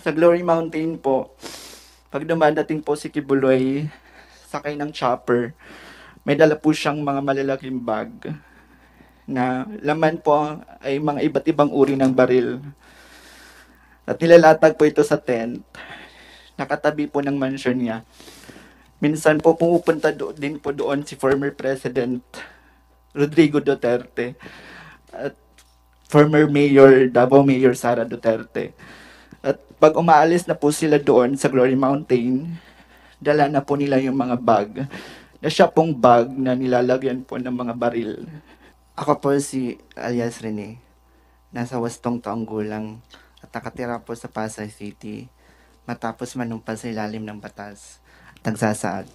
Sa Glory Mountain po, pag dumadating po si Kibuloy, sakay ng chopper, may dala po siyang mga malalaking bag na laman po ay mga iba't ibang uri ng baril. At nilalatag po ito sa tent. Nakatabi po ng mansion niya. Minsan po pumupunta do- din po doon si former President Rodrigo Duterte at former Mayor, Davao Mayor Sara Duterte. At pag umaalis na po sila doon sa Glory Mountain, dala na po nila yung mga bag. Na siya pong bag na nilalagyan po ng mga baril. Ako po si alias Rene. Nasa wastong taong gulang at nakatira po sa Pasay City matapos manumpa sa ilalim ng batas at nagsasaad.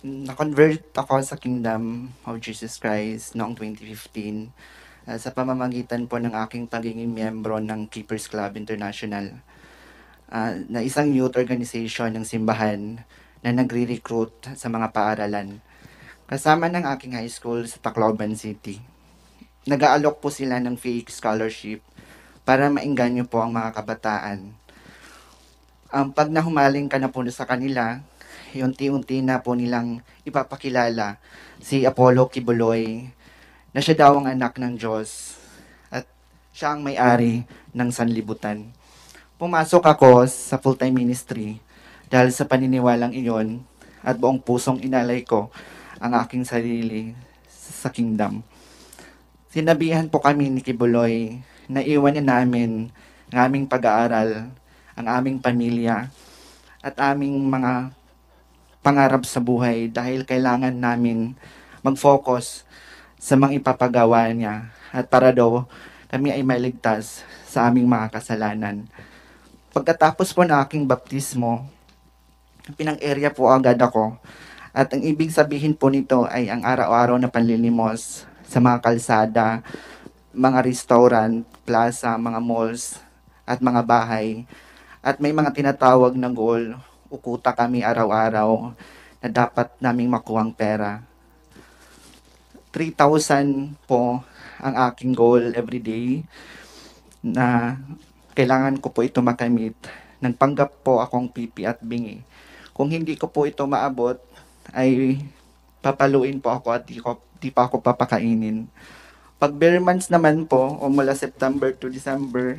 Na-convert ako sa Kingdom of Jesus Christ noong 2015 uh, ah, sa pamamagitan po ng aking pagiging miyembro ng Keepers Club International uh, na isang youth organization ng simbahan na nagre-recruit sa mga paaralan. Kasama ng aking high school sa Tacloban City. Nag-aalok po sila ng fake scholarship para mainganyo po ang mga kabataan. Um, pag nahumaling ka na po sa kanila, unti-unti na po nilang ipapakilala si Apollo Kibuloy na siya daw ang anak ng Diyos at siya ang may-ari ng sanlibutan pumasok ako sa full-time ministry dahil sa paniniwalang iyon at buong pusong inalay ko ang aking sarili sa kingdom. Sinabihan po kami ni Kibuloy na iwan niya namin ang aming pag-aaral, ang aming pamilya, at aming mga pangarap sa buhay dahil kailangan namin mag-focus sa mga ipapagawa niya at para daw kami ay maligtas sa aming mga kasalanan. Pagkatapos po ng aking baptismo, pinang-area po agad ako. At ang ibig sabihin po nito ay ang araw-araw na panlilimos sa mga kalsada, mga restaurant, plaza, mga malls, at mga bahay. At may mga tinatawag na goal, ukuta kami araw-araw na dapat naming makuhang pera. 3,000 po ang aking goal every day na kailangan ko po ito makamit. Nagpanggap po akong pipi at bingi. Kung hindi ko po ito maabot, ay papaluin po ako at di, ko, di pa ako papakainin. Pag bare months naman po, o mula September to December,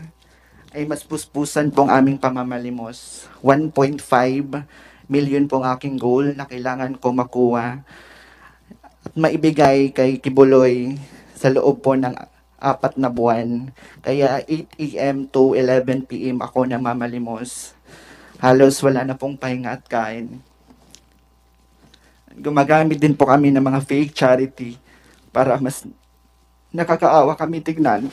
ay mas puspusan pong aming pamamalimos. 1.5 million pong aking goal na kailangan ko makuha at maibigay kay Kibuloy sa loob po ng apat na buwan. Kaya 8 a.m. to 11 p.m. ako na mamalimos. Halos wala na pong pahinga at kain. Gumagamit din po kami ng mga fake charity para mas nakakaawa kami tignan.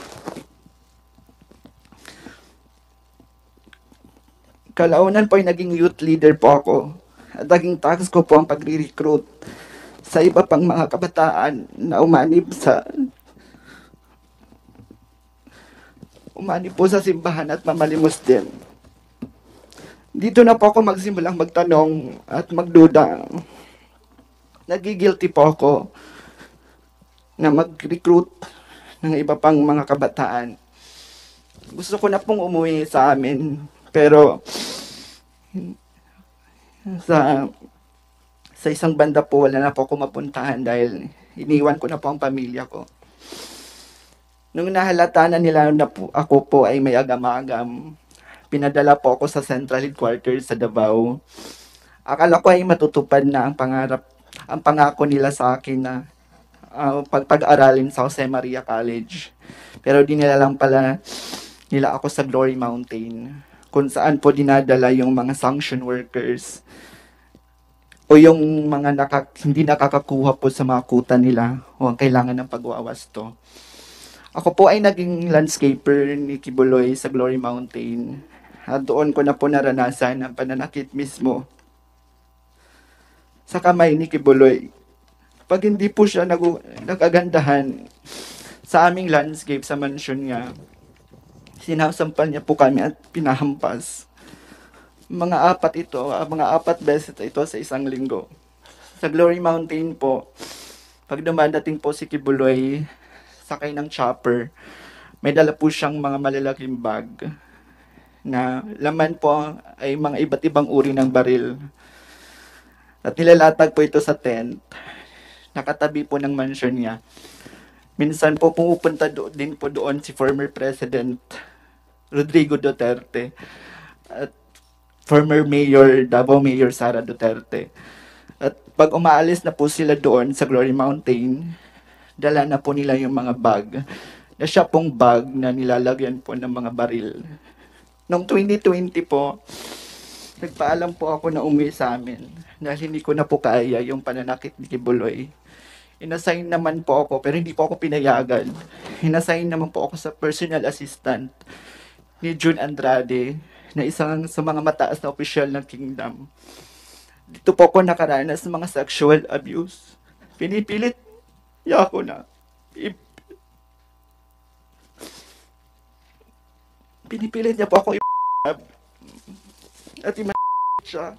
Kalaunan po ay naging youth leader po ako. At naging task ko po ang pagre-recruit sa iba pang mga kabataan na umanib sa umani po sa simbahan at mamalimos din. Dito na po ako magsimulang magtanong at magduda. Nagigilty po ako na mag-recruit ng iba pang mga kabataan. Gusto ko na pong umuwi sa amin, pero sa sa isang banda po wala na po ako mapuntahan dahil iniwan ko na po ang pamilya ko. Nung nahalata na nila na po, ako po ay may agam-agam, pinadala po ako sa Central Headquarters sa Davao. Akala ko ay matutupad na ang pangarap, ang pangako nila sa akin na uh, pagpag-aralin sa Jose Maria College. Pero di nila lang pala nila ako sa Glory Mountain kung saan po dinadala yung mga sanction workers o yung mga nakak- hindi nakakakuha po sa mga kuta nila o ang kailangan ng pagwawasto. Ako po ay naging landscaper ni Kibuloy sa Glory Mountain. At doon ko na po naranasan ang pananakit mismo sa kamay ni Kibuloy. Pag hindi po siya nag- nagagandahan sa aming landscape sa mansion niya, sinasampal niya po kami at pinahampas. Mga apat ito, ah, mga apat beses ito sa isang linggo. Sa Glory Mountain po, pag dumadating po si Kibuloy, sakay ng chopper, may dala po siyang mga malalaking bag na laman po ay mga iba't ibang uri ng baril. At nilalatag po ito sa tent. Nakatabi po ng mansion niya. Minsan po pumupunta do- din po doon si former President Rodrigo Duterte at former Mayor, Davao Mayor Sara Duterte. At pag umaalis na po sila doon sa Glory Mountain, dala na po nila yung mga bag na siya pong bag na nilalagyan po ng mga baril. Noong 2020 po, nagpaalam po ako na umuwi sa amin dahil hindi ko na po kaya yung pananakit ni Kibuloy. Inassign naman po ako, pero hindi po ako pinayagan. Inassign naman po ako sa personal assistant ni June Andrade na isang sa mga mataas na opisyal ng Kingdom. Dito po ako nakaranas ng mga sexual abuse. Pinipilit Yahona, i- pinipilit niya po ako i- at i- siya.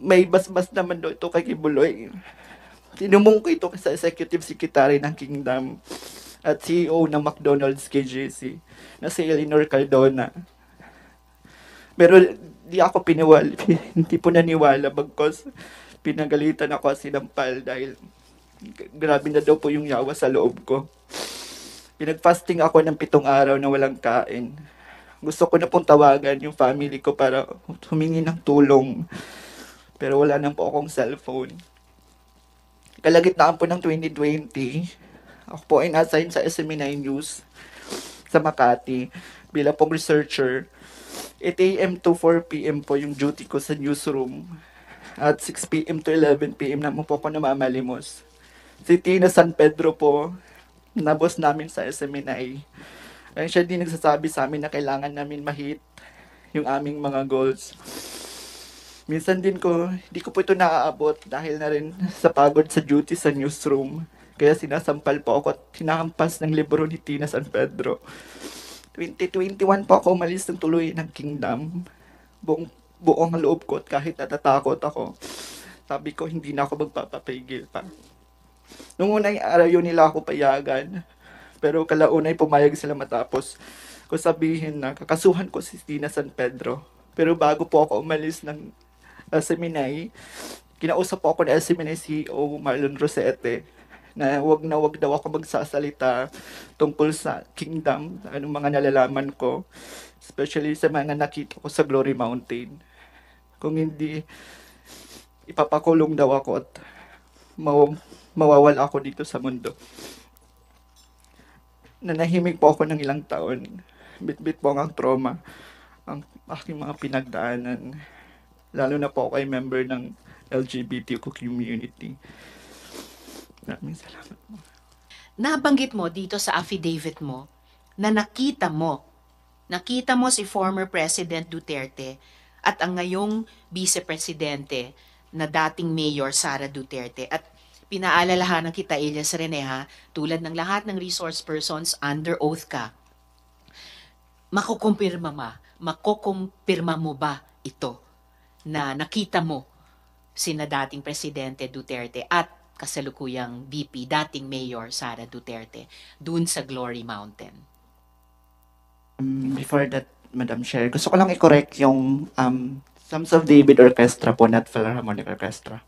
May basbas naman daw ito kay Kibuloy. ko ito sa executive secretary ng Kingdom at CEO ng McDonald's KGC na si Eleanor Cardona. Pero di ako piniwala, hindi po naniwala bagkos pinagalitan ako at sinampal dahil grabe na daw po yung yawa sa loob ko. Pinagfasting ako ng pitong araw na walang kain. Gusto ko na pong tawagan yung family ko para humingi ng tulong. Pero wala na po akong cellphone. Kalagitnaan po ng 2020, ako po ay na-assign sa SM9 e News sa Makati bilang pong researcher. 8 a.m. to 4 p.m. po yung duty ko sa newsroom at 6pm to 11pm na po ako namamalimos. Si Tina San Pedro po, na boss namin sa SMNI. Ay siya din nagsasabi sa amin na kailangan namin mahit yung aming mga goals. Minsan din ko, di ko po ito naaabot dahil na rin sa pagod sa duty sa newsroom. Kaya sinasampal po ako at hinahampas ng libro ni Tina San Pedro. 2021 po ako umalis ng tuloy ng Kingdom. Buong buo ang loob ko at kahit natatakot ako, sabi ko hindi na ako magpapapigil pa. Nung unang araw nila ako payagan, pero kalaunay pumayag sila matapos ko sabihin na kakasuhan ko si Tina San Pedro. Pero bago po ako umalis ng uh, Seminay, kinausap po ako ni Seminay CEO Marlon Rosete na wag na wag daw ako magsasalita tungkol sa kingdom, anong mga nalalaman ko, especially sa mga nakita ko sa Glory Mountain. Kung hindi, ipapakulong daw ako at maw mawawal ako dito sa mundo. Nanahimik po ako ng ilang taon. Bitbit po ang trauma, ang aking mga pinagdaanan. Lalo na po ako ay member ng LGBTQ community. Maraming salamat po. Nabanggit mo dito sa affidavit mo na nakita mo, nakita mo si former President Duterte at ang ngayong vice-presidente na dating Mayor Sara Duterte. At pinaalalahanan kita, Elias Reneha, tulad ng lahat ng resource persons, under oath ka. Makukumpirma ma, makukumpirma mo ba ito na nakita mo sina dating Presidente Duterte at kasalukuyang VP, dating Mayor Sara Duterte, dun sa Glory Mountain? Um, before that, Madam Chair. Gusto ko lang i-correct yung um, Psalms of David Orchestra po, not Philharmonic Orchestra.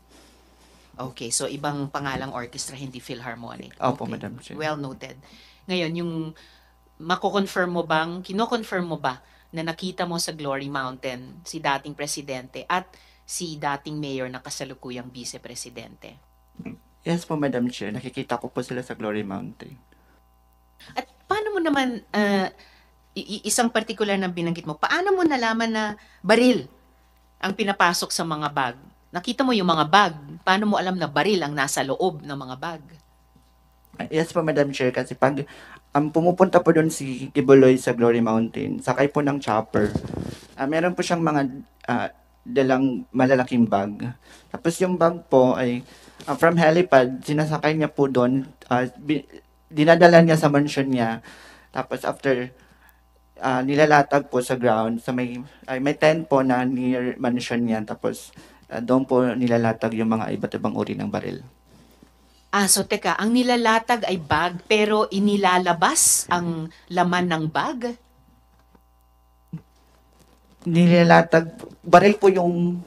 Okay, so ibang pangalang orchestra, hindi Philharmonic. Opo, okay. Madam Chair. Well noted. Ngayon, yung mako-confirm mo bang, kino-confirm mo ba na nakita mo sa Glory Mountain si dating presidente at si dating mayor na kasalukuyang vice-presidente? Yes po, Madam Chair. Nakikita ko po sila sa Glory Mountain. At paano mo naman uh, isang particular na binanggit mo, paano mo nalaman na baril ang pinapasok sa mga bag? Nakita mo yung mga bag, paano mo alam na baril ang nasa loob ng mga bag? Yes po, Madam Chair, kasi pag um, pumupunta po doon si Kibuloy sa Glory Mountain, sakay po ng chopper, uh, meron po siyang mga uh, dalang malalaking bag. Tapos yung bag po ay uh, from helipad, sinasakay niya po doon, uh, dinadala niya sa mansion niya. Tapos after uh, nilalatag po sa ground sa may ay may tent po na near mansion niyan tapos uh, doon po nilalatag yung mga iba't ibang uri ng baril. Ah, so teka, ang nilalatag ay bag pero inilalabas ang laman ng bag? Nilalatag, baril po yung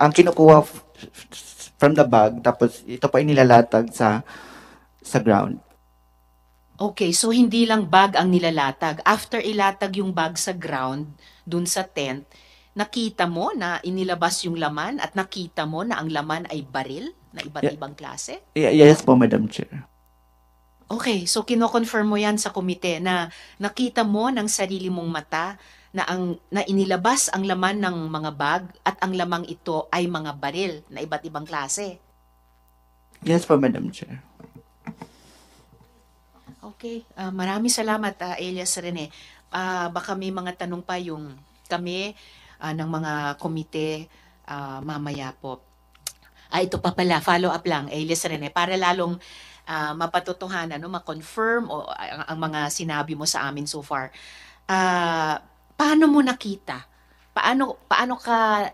ang kinukuha from the bag tapos ito pa inilalatag sa sa ground. Okay, so hindi lang bag ang nilalatag. After ilatag yung bag sa ground, dun sa tent, nakita mo na inilabas yung laman at nakita mo na ang laman ay baril na iba't yeah. ibang klase? Yeah, yes po, Madam Chair. Okay, so kinoconfirm mo yan sa komite na nakita mo ng sarili mong mata na ang na inilabas ang laman ng mga bag at ang lamang ito ay mga baril na iba't ibang klase. Yes po, Madam Chair. Okay. Uh, maraming salamat, uh, Elias Rene. Uh, baka may mga tanong pa yung kami uh, ng mga komite uh, mamaya po. Ah, ito pa pala, follow up lang, Elias Rene, para lalong uh, mapatotohanan, no, ma-confirm o ang, ang mga sinabi mo sa amin so far. Uh, paano mo nakita? Paano paano ka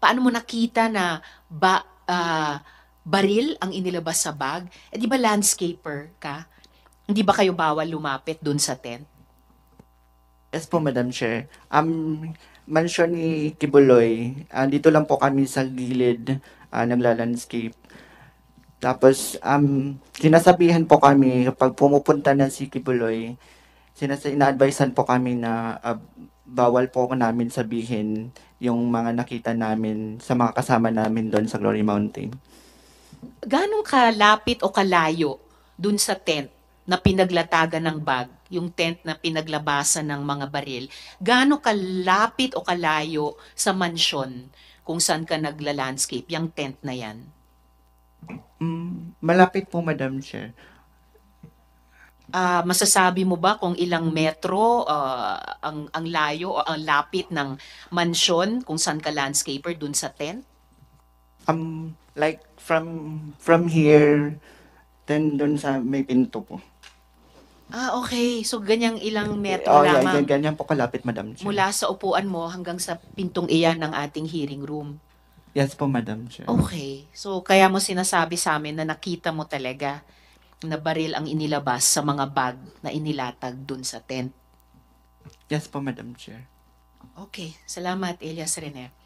paano mo nakita na ba uh, baril ang inilabas sa bag? Eh, di ba landscaper ka? Hindi ba kayo bawal lumapit dun sa tent? Yes po, Madam Chair. Um, mansyon ni Tibuloy, uh, ah, dito lang po kami sa gilid uh, ah, nagla-landscape. Tapos, um, sinasabihan po kami, pag pumupunta na si Tibuloy, sinasa ina-advisean po kami na uh, bawal po namin sabihin yung mga nakita namin sa mga kasama namin doon sa Glory Mountain. Ganong kalapit o kalayo doon sa tent na pinaglataga ng bag, yung tent na pinaglabasan ng mga baril, gaano kalapit o kalayo sa mansyon kung saan ka nagla-landscape, yung tent na yan? Mm, malapit po, Madam Chair. Uh, masasabi mo ba kung ilang metro uh, ang, ang layo o ang lapit ng mansyon kung saan ka landscaper dun sa tent? Um, like from from here, then dun sa may pinto po. Ah, okay. So, ganyang ilang eh, metro oh, yeah, lamang. ganyan po kalapit, Madam Chair. Mula sa upuan mo hanggang sa pintong iyan ng ating hearing room. Yes po, Madam Chair. Okay. So, kaya mo sinasabi sa amin na nakita mo talaga na baril ang inilabas sa mga bag na inilatag dun sa tent. Yes po, Madam Chair. Okay. Salamat, Elias Rene.